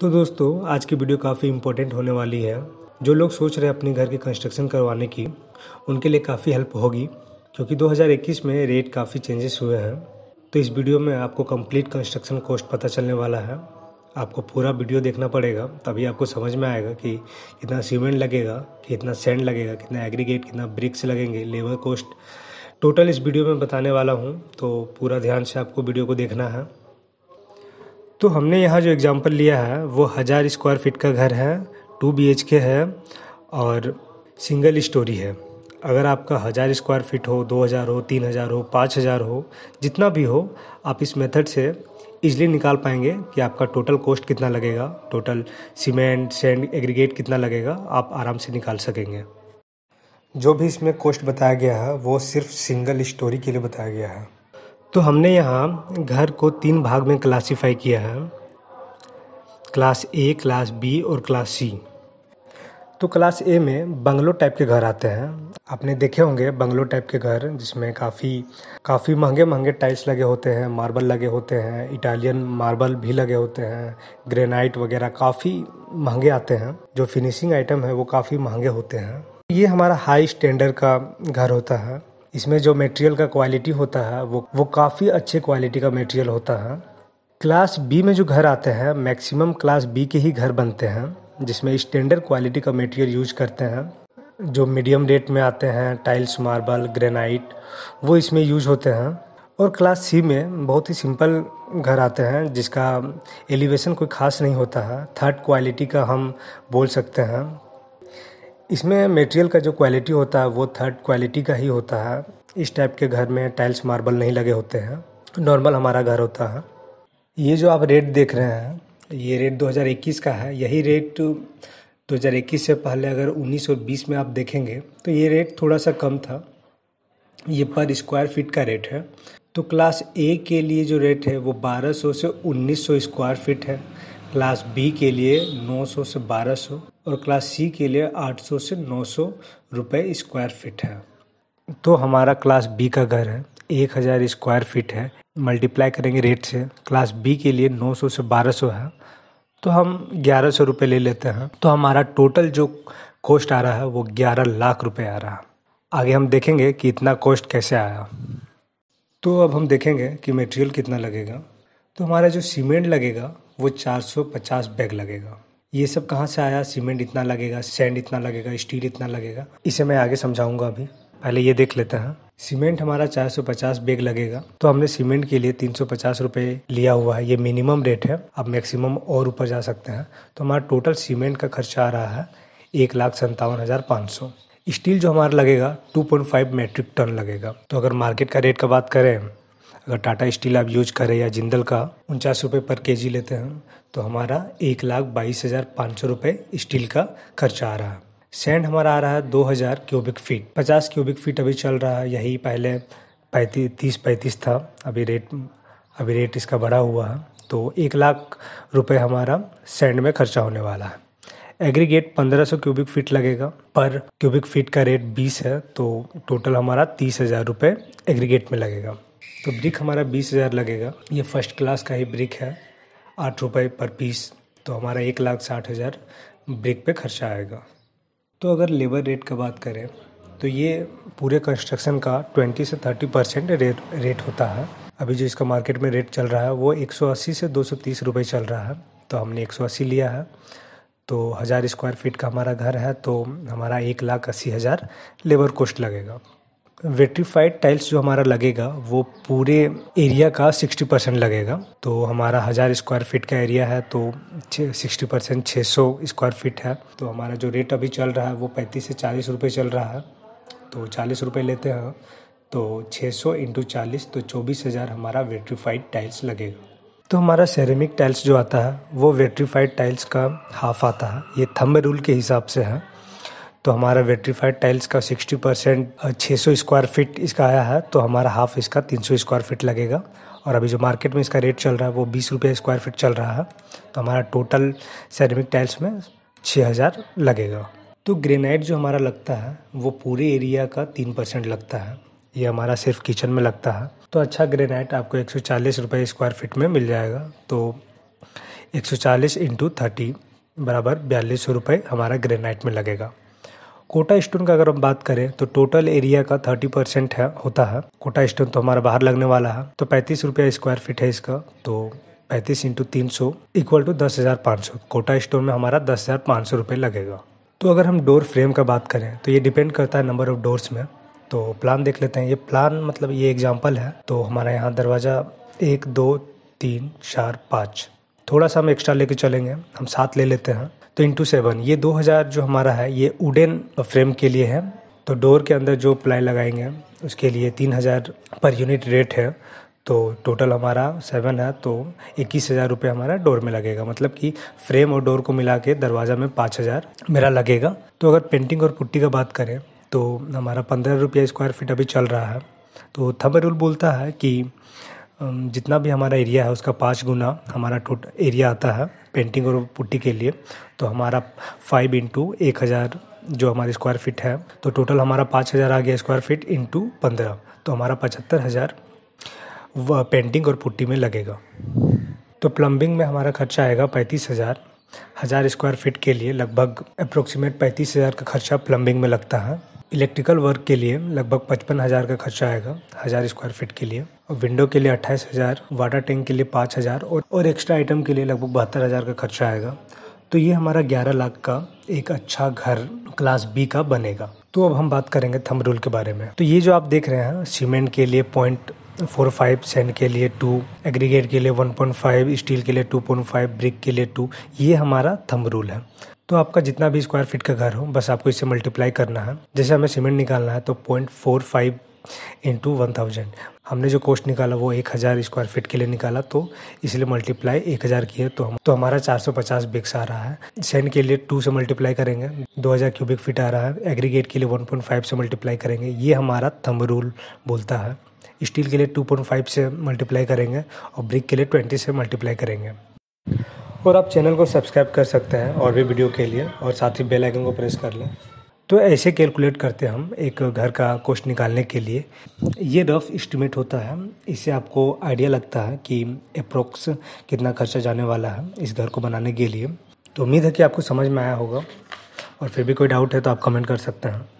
तो दोस्तों आज की वीडियो काफ़ी इंपॉर्टेंट होने वाली है जो लोग सोच रहे हैं अपने घर की कंस्ट्रक्शन करवाने की उनके लिए काफ़ी हेल्प होगी क्योंकि 2021 में रेट काफ़ी चेंजेस हुए हैं तो इस वीडियो में आपको कंप्लीट कंस्ट्रक्शन कॉस्ट पता चलने वाला है आपको पूरा वीडियो देखना पड़ेगा तभी आपको समझ में आएगा कि कितना सीमेंट लगेगा कितना सेंड लगेगा कितना एग्रीगेट कितना ब्रिक्स लगेंगे लेबर कॉस्ट टोटल इस वीडियो में बताने वाला हूँ तो पूरा ध्यान से आपको वीडियो को देखना है तो हमने यहाँ जो एग्ज़ाम्पल लिया है वो हज़ार स्क्वायर फीट का घर है टू बी के है और सिंगल स्टोरी है अगर आपका हज़ार स्क्वायर फीट हो दो हज़ार हो तीन हज़ार हो पाँच हज़ार हो जितना भी हो आप इस मेथड से इजली निकाल पाएंगे कि आपका टोटल कॉस्ट कितना लगेगा टोटल सीमेंट सेंड एग्रीगेट कितना लगेगा आप आराम से निकाल सकेंगे जो भी इसमें कॉस्ट बताया गया है वो सिर्फ सिंगल स्टोरी के लिए बताया गया है तो हमने यहाँ घर को तीन भाग में क्लासिफाई किया है क्लास ए क्लास बी और क्लास सी तो क्लास ए में बंगलो टाइप के घर आते हैं आपने देखे होंगे बंगलो टाइप के घर जिसमें काफ़ी काफ़ी महंगे महंगे टाइल्स लगे होते हैं मार्बल लगे होते हैं इटालियन मार्बल भी लगे होते हैं ग्रेनाइट वगैरह काफ़ी महंगे आते हैं जो फिनिशिंग आइटम है वो काफ़ी महंगे होते हैं ये हमारा हाई स्टैंडर्ड का घर होता है इसमें जो मटेरियल का क्वालिटी होता है वो वो काफ़ी अच्छे क्वालिटी का मटेरियल होता है क्लास बी में जो घर आते हैं मैक्सिमम क्लास बी के ही घर बनते हैं जिसमें स्टैंडर्ड क्वालिटी का मटेरियल यूज करते हैं जो मीडियम रेट में आते हैं टाइल्स मार्बल ग्रेनाइट वो इसमें यूज होते हैं और क्लास सी में बहुत ही सिंपल घर आते हैं जिसका एलिवेशन कोई खास नहीं होता है थर्ड क्वालिटी का हम बोल सकते हैं इसमें मेटेरियल का जो क्वालिटी होता है वो थर्ड क्वालिटी का ही होता है इस टाइप के घर में टाइल्स मार्बल नहीं लगे होते हैं नॉर्मल हमारा घर होता है ये जो आप रेट देख रहे हैं ये रेट 2021 का है यही रेट 2021 से पहले अगर 19 और 20 में आप देखेंगे तो ये रेट थोड़ा सा कम था ये पर स्क्वायर फीट का रेट है तो क्लास ए के लिए जो रेट है वो 1200 से 1900 स्क्वायर फीट है क्लास बी के लिए 900 से 1200 और क्लास सी के लिए 800 से 900 रुपए स्क्वायर फिट है तो हमारा क्लास बी का घर है एक हज़ार स्क्वायर फिट है मल्टीप्लाई करेंगे रेट से क्लास बी के लिए 900 से 1200 है तो हम ग्यारह सौ रुपये ले लेते हैं तो हमारा टोटल जो कॉस्ट आ रहा है वो ग्यारह लाख रुपये आ रहा है आगे हम देखेंगे कि इतना कॉस्ट कैसे आया तो अब हम देखेंगे कि मटेरियल कितना लगेगा तो हमारा जो सीमेंट लगेगा वो 450 बैग लगेगा ये सब कहाँ से आया सीमेंट इतना लगेगा सैंड इतना लगेगा स्टील इतना लगेगा इसे मैं आगे समझाऊंगा अभी पहले ये देख लेते हैं सीमेंट हमारा 450 बैग लगेगा तो हमने सीमेंट के लिए 350 रुपए लिया हुआ है ये मिनिमम रेट है अब मैक्सिमम और ऊपर जा सकते हैं तो हमारा टोटल सीमेंट का खर्चा आ रहा है एक लाख संतावन हज़ार पाँच सौ स्टील जो हमारा लगेगा 2.5 मेट्रिक टन लगेगा तो अगर मार्केट का रेट का बात करें अगर टाटा स्टील आप यूज करें या जिंदल का उनचास रुपये पर केजी लेते हैं तो हमारा एक लाख बाईस हज़ार पाँच सौ रुपये स्टील का खर्चा आ रहा है सेंड हमारा आ रहा है दो हज़ार क्यूबिक फीट पचास क्यूबिक फीट अभी चल रहा है यही पहले पैंतीस तीस पैंतीस था अभी रेट अभी रेट इसका बढ़ा हुआ है तो एक लाख रुपये हमारा सेंड में खर्चा होने वाला है एग्रीगेट 1500 क्यूबिक फीट लगेगा पर क्यूबिक फीट का रेट 20 है तो टोटल हमारा तीस हज़ार रुपये एग्रीगेट में लगेगा तो ब्रिक हमारा बीस हज़ार लगेगा ये फर्स्ट क्लास का ही ब्रिक है आठ रुपये पर पीस तो हमारा एक लाख साठ हज़ार ब्रिक पे खर्चा आएगा तो अगर लेबर रेट का बात करें तो ये पूरे कंस्ट्रक्शन का ट्वेंटी से थर्टी परसेंट रेट रेट होता है अभी जो इसका मार्केट में रेट चल रहा है वो अस्सी से तीस रुपये चल रहा है तो हमने अस्सी लिया है तो हज़ार स्क्वायर फीट का हमारा घर है तो हमारा एक लाख अस्सी हज़ार लेबर कोस्ट लगेगा वेट्रीफाइड टाइल्स जो हमारा लगेगा वो पूरे एरिया का 60 परसेंट लगेगा तो हमारा हज़ार स्क्वायर फीट का एरिया है तो 60 परसेंट छः सौ स्क्वायर फीट है तो हमारा जो रेट अभी चल रहा है वो पैंतीस से चालीस रुपये चल रहा है तो चालीस रुपये लेते हैं तो 600 सौ इंटू चालीस तो चौबीस हज़ार हमारा वेट्रीफाइड टाइल्स लगेगा तो हमारा सेरेमिक टाइल्स जो आता है वो वेट्रीफाइड टाइल्स का हाफ आता है ये थम्बे रूल के हिसाब से है तो हमारा वेट्रीफाइड टाइल्स का 60 परसेंट छः स्क्वायर फीट इसका आया है तो हमारा हाफ इसका 300 स्क्वायर फीट लगेगा और अभी जो मार्केट में इसका रेट चल रहा है वो बीस रुपये स्क्वायर फीट चल रहा है तो हमारा टोटल सैरमिक टाइल्स में छः हज़ार लगेगा तो ग्रेनाइट जो हमारा लगता है वो पूरे एरिया का तीन परसेंट लगता है ये हमारा सिर्फ किचन में लगता है तो अच्छा ग्रेनाइट आपको एक सौ चालीस रुपये स्क्वायर फीट में मिल जाएगा तो एक सौ चालीस इंटू थर्टी बराबर बयालीस सौ रुपये हमारा ग्रेनाइट में लगेगा कोटा स्टोन का अगर हम बात करें तो टोटल एरिया का थर्टी परसेंट है होता है कोटा स्टोन तो हमारा बाहर लगने वाला है तो पैंतीस रुपया स्क्वायर फीट है इसका तो पैंतीस इंटू तीन सौ इक्वल टू दस हज़ार पाँच सौ कोटा स्टोन में हमारा दस हज़ार पाँच सौ रुपये लगेगा तो अगर हम डोर फ्रेम का बात करें तो ये डिपेंड करता है नंबर ऑफ़ डोर्स में तो प्लान देख लेते हैं ये प्लान मतलब ये एग्जाम्पल है तो हमारा यहाँ दरवाज़ा एक दो तीन चार पाँच थोड़ा सा हम एक्स्ट्रा लेके चलेंगे हम सात ले लेते हैं तो इंटू सेवन ये दो हज़ार जो हमारा है ये वुडन फ्रेम के लिए है तो डोर के अंदर जो प्लाई लगाएंगे उसके लिए तीन हज़ार पर यूनिट रेट है तो टोटल हमारा सेवन है तो इक्कीस हज़ार रुपये हमारा डोर में लगेगा मतलब कि फ्रेम और डोर को मिला के दरवाज़ा में पाँच हज़ार मेरा लगेगा तो अगर पेंटिंग और पुट्टी का बात करें तो हमारा पंद्रह रुपया स्क्वायर फीट अभी चल रहा है तो थम रूल बोलता है कि जितना भी हमारा एरिया है उसका पाँच गुना हमारा टोट एरिया आता है पेंटिंग और पुट्टी के लिए तो हमारा फाइव इंटू एक हज़ार जो हमारी स्क्वायर फीट है तो टोटल हमारा पाँच हज़ार आ गया स्क्वायर फीट इंटू पंद्रह तो हमारा पचहत्तर हज़ार पेंटिंग और पुट्टी में लगेगा तो प्लम्बिंग में हमारा खर्चा आएगा पैंतीस हज़ार हज़ार स्क्वायर फीट के लिए लगभग अप्रोक्सीमेट पैंतीस हज़ार का खर्चा प्लम्बिंग में लगता है इलेक्ट्रिकल वर्क के लिए लगभग पचपन हज़ार का खर्चा आएगा हज़ार स्क्वायर फीट के लिए और विंडो के लिए अट्ठाईस हज़ार वाटर टैंक के लिए पाँच हज़ार और, और एक्स्ट्रा आइटम के लिए लगभग बहत्तर हज़ार का खर्चा आएगा तो ये हमारा ग्यारह लाख का एक अच्छा घर क्लास बी का बनेगा तो अब हम बात करेंगे थम रूल के बारे में तो ये जो आप देख रहे हैं सीमेंट के लिए पॉइंट फोर फाइव सेंट के लिए टू एग्रीगेट के लिए वन पॉइंट फाइव स्टील के लिए टू पॉइंट फाइव ब्रिक के लिए टू ये हमारा थम रूल है तो आपका जितना भी स्क्वायर फीट का घर हो बस आपको इसे मल्टीप्लाई करना है जैसे हमें सीमेंट निकालना है तो point four five into one thousand हमने जो कोस्ट निकाला वो एक हज़ार स्क्वायर फीट के लिए निकाला तो इसलिए मल्टीप्लाई एक हज़ार की है तो हम तो हमारा चार सौ पचास बिक्स आ रहा है सेंड के लिए टू से मल्टीप्लाई करेंगे दो हज़ार क्यूबिक फीट आ रहा है एग्रीगेट के लिए वन पॉइंट फाइव से मल्टीप्लाई करेंगे ये हमारा थंब रूल बोलता है स्टील के लिए टू पॉइंट फाइव से मल्टीप्लाई करेंगे और ब्रिक के लिए ट्वेंटी से मल्टीप्लाई करेंगे और आप चैनल को सब्सक्राइब कर सकते हैं और भी वीडियो के लिए और साथ ही बेल आइकन को प्रेस कर लें तो ऐसे कैलकुलेट करते हैं हम एक घर का कोस्ट निकालने के लिए ये रफ इस्टीमेट होता है इससे आपको आइडिया लगता है कि अप्रोक्स कितना खर्चा जाने वाला है इस घर को बनाने के लिए तो उम्मीद है कि आपको समझ में आया होगा और फिर भी कोई डाउट है तो आप कमेंट कर सकते हैं